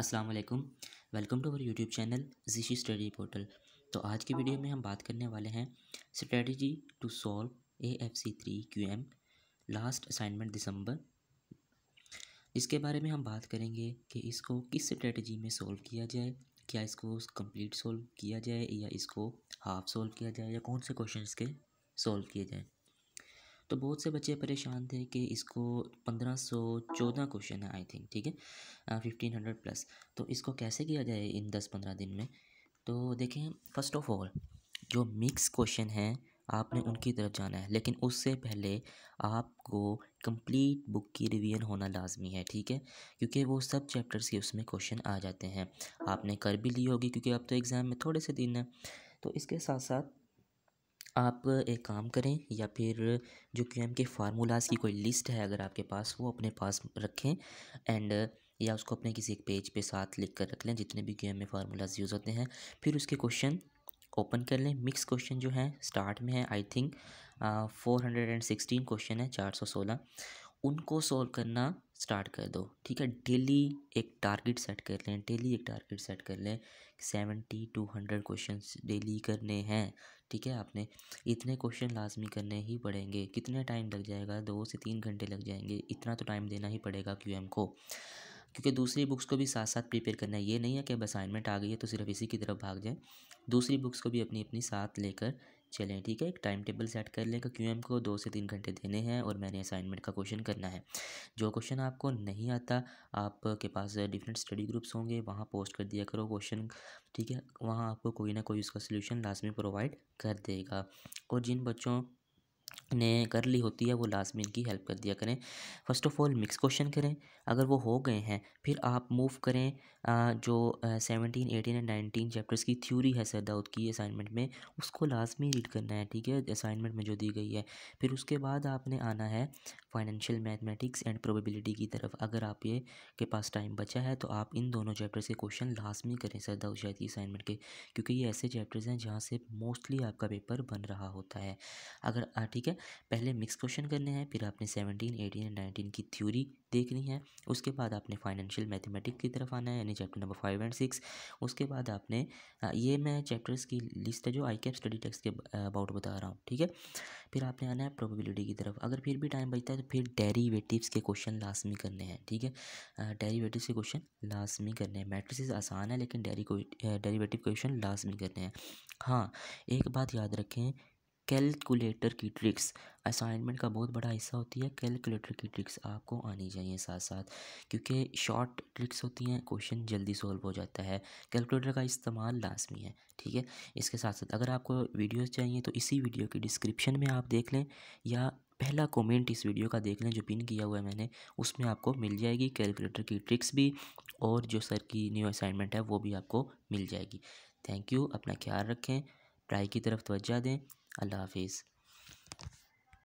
अस्सलाम वालेकुम welcome to our YouTube channel जीशी स्टडी पोर्टल तो आज की वीडियो में हम बात करने वाले हैं strategy to solve A F C three Q M last assignment दिसंबर इसके बारे में हम बात करेंगे कि इसको किस स्ट्रेटजी में सॉल्व किया जाए क्या इसको कंप्लीट सॉल्व किया जाए या इसको हाफ सॉल्व किया जाए या कौन से क्वेश्चन के सॉल्व किए जाएँ तो बहुत से बच्चे परेशान थे कि इसको पंद्रह सौ चौदह क्वेश्चन है आई थिंक ठीक है फिफ्टीन हंड्रेड प्लस तो इसको कैसे किया जाए इन दस पंद्रह दिन में तो देखें फर्स्ट ऑफ ऑल जो मिक्स क्वेश्चन हैं आपने उनकी तरफ जाना है लेकिन उससे पहले आपको कंप्लीट बुक की रिवीजन होना लाजमी है ठीक है क्योंकि वो सब चैप्टर्स के उसमें क्वेश्चन आ जाते हैं आपने कर भी ली होगी क्योंकि अब तो एग्ज़ाम में थोड़े से दिन हैं तो इसके साथ साथ आप एक काम करें या फिर जो क्यू के फार्मूलाज़ की कोई लिस्ट है अगर आपके पास वो अपने पास रखें एंड या उसको अपने किसी एक पेज पे साथ लिख कर रख लें जितने भी क्यू में फार्मूलाज यूज़ होते हैं फिर उसके क्वेश्चन ओपन कर लें मिक्स क्वेश्चन जो है स्टार्ट में है I think four hundred and sixteen question है चार सौ सोलह उनको सॉल्व करना स्टार्ट कर दो ठीक है डेली एक टारगेट सेट कर लें डेली एक टारगेट सेट कर लें seventy two hundred question daily करने हैं ठीक है आपने इतने क्वेश्चन लाजमी करने ही पड़ेंगे कितने टाइम लग जाएगा दो से तीन घंटे लग जाएंगे इतना तो टाइम देना ही पड़ेगा क्यू एम को क्योंकि दूसरी बुक्स को भी साथ साथ प्रिपेयर करना है ये नहीं है कि अब असाइनमेंट आ गई है तो सिर्फ इसी की तरफ भाग जाएँ दूसरी बुक्स को भी अपनी अपनी साथ लेकर चलें ठीक है एक टाइम टेबल सेट कर लें कि क्यू को दो से तीन घंटे देने हैं और मैंने असाइनमेंट का क्वेश्चन करना है जो क्वेश्चन आपको नहीं आता आपके पास डिफरेंट स्टडी ग्रुप्स होंगे वहाँ पोस्ट कर दिया करो क्वेश्चन ठीक है वहाँ आपको कोई ना कोई उसका सोल्यूशन लाजमी प्रोवाइड कर देगा और जिन बच्चों ने कर ली होती है वो लाजमी इनकी हेल्प कर दिया करें first of all mix question करें अगर वो हो गए हैं फिर आप मूव करें आ, जो seventeen eighteen and nineteen chapters की थ्योरी है सर दाऊद की असाइनमेंट में उसको लाजमी रीड करना है ठीक है असाइनमेंट में जो दी गई है फिर उसके बाद आपने आना है फाइनेंशियल मैथमेटिक्स एंड प्रोबेबिलिटी की तरफ अगर आप ये के पास टाइम बचा है तो आप इन दोनों चैप्टर्स के क्वेश्चन लाजमी करें सर दाऊद शायद की असाइनमेंट के क्योंकि ये ऐसे चैप्टर्स हैं जहाँ से मोस्टली आपका पेपर बन रहा होता है अगर ठीक ठीक है पहले मिक्स क्वेश्चन करने हैं फिर आपने सेवनटीन एटीन एंड नाइनटीन की थ्योरी देखनी है उसके बाद आपने फाइनेंशियल मैथमेटिक्स की तरफ आना है यानी chapter number five and six उसके बाद आपने ये मैं चैप्टर्स की लिस्ट है जो आई कैप स्टडी टेक्स के अबाउट बता रहा हूँ ठीक है फिर आपने आना है प्रोबेबिलिटी की तरफ अगर फिर भी टाइम बचता है तो फिर डेरीवेटिव्स के क्वेश्चन लाजमी करने हैं ठीक है डेरीवेटिव्स के क्वेश्चन लाजमी करने हैं मैट्रिक आसान है लेकिन डेरी डेरीवेटिव क्वेश्चन लाजमी करने हैं हाँ एक बात याद रखें कैलकुलेटर की ट्रिक्स असाइनमेंट का बहुत बड़ा हिस्सा होती है कैलकुलेटर की ट्रिक्स आपको आनी चाहिए साथ साथ क्योंकि शॉर्ट ट्रिक्स होती हैं क्वेश्चन जल्दी सॉल्व हो जाता है कैलकुलेटर का इस्तेमाल लाजमी है ठीक है इसके साथ साथ अगर आपको वीडियोस चाहिए तो इसी वीडियो की डिस्क्रिप्शन में आप देख लें या पहला कॉमेंट इस वीडियो का देख लें जो पिन किया हुआ है मैंने उसमें आपको मिल जाएगी कैलकुलेटर की ट्रिक्स भी और जो सर की न्यू असाइनमेंट है वो भी आपको मिल जाएगी थैंक यू अपना ख्याल रखें पढ़ाई की तरफ तोज्जा दें আল্লাহ হাফিজ